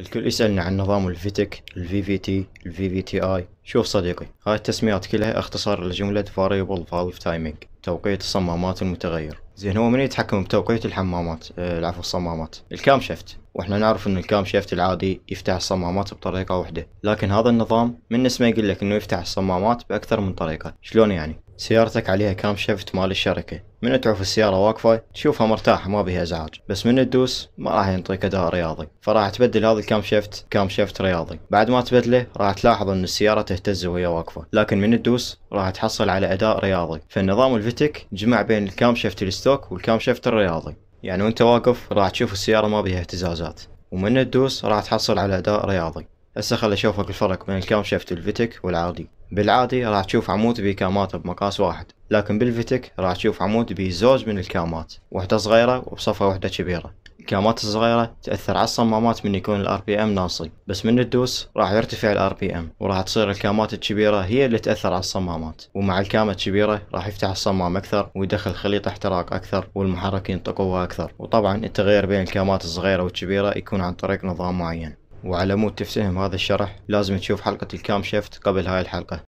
الكل يسألنا عن نظام الفيتك الفي في تي الفي في تي اي شوف صديقي هاي التسميات كلها اختصار لجملة variable valve timing توقيت الصمامات المتغير زين هو من يتحكم بتوقيت الحمامات آه العفو الصمامات الكام شفت واحنا نعرف ان الكام شيفت العادي يفتح الصمامات بطريقة واحدة لكن هذا النظام من اسمه يقول لك انه يفتح الصمامات باكثر من طريقة شلون يعني سيارتك عليها كام شيفت مال الشركة من تعرف السيارة واقفة تشوفها مرتاحة ما بها ازعاج بس من تدوس ما راح ينطيك اداء رياضي فراح تبدل هذا الكام شيفت كام شيفت رياضي بعد ما تبدله راح تلاحظ ان السيارة تهتز وهي واقفه لكن من تدوس راح تحصل على اداء رياضي فالنظام الفيتك جمع بين الكام شيفت الستوك والكام شيفت الرياضي يعني وانت واقف راح تشوف السياره ما بيها اهتزازات ومن تدوس راح تحصل على اداء رياضي هسه خل اشوفك الفرق بين الكام شيفت الفيتك والعادي بالعادي راح تشوف عمود بكامات بمقاس واحد لكن بالفيتك راح تشوف عمود بزوج من الكامات وحده صغيره وبصفه وحده كبيره كامات الصغيرة تأثر على الصمامات من يكون الار بي ام ناصي بس من الدوس راح يرتفع الار بي ام وراح تصير الكامات الكبيرة هي اللي تأثر على الصمامات ومع الكامة الكبيرة راح يفتح الصمام اكثر ويدخل خليط احتراق اكثر والمحرك ينطقوها اكثر وطبعا التغير بين الكامات الصغيرة والكبيرة يكون عن طريق نظام معين وعلى مود تفتهم هذا الشرح لازم تشوف حلقة الكام شيفت قبل هاي الحلقة